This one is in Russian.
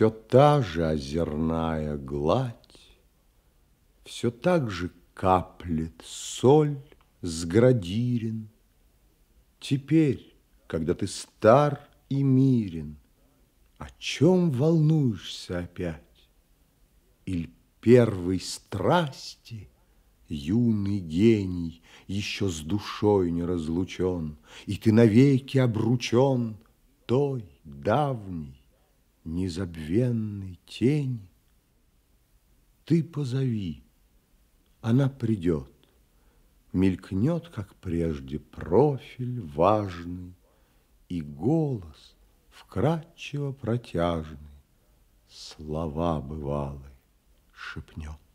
Все та же озерная гладь, Все так же каплет соль с градирин. Теперь, когда ты стар и мирен, О чем волнуешься опять? Или первой страсти Юный гений еще с душой не разлучен, И ты навеки обручен той давней, незабвенный тень, Ты позови, она придет, Мелькнет, как прежде, профиль важный И голос вкрадчиво протяжный Слова бывалые шепнет.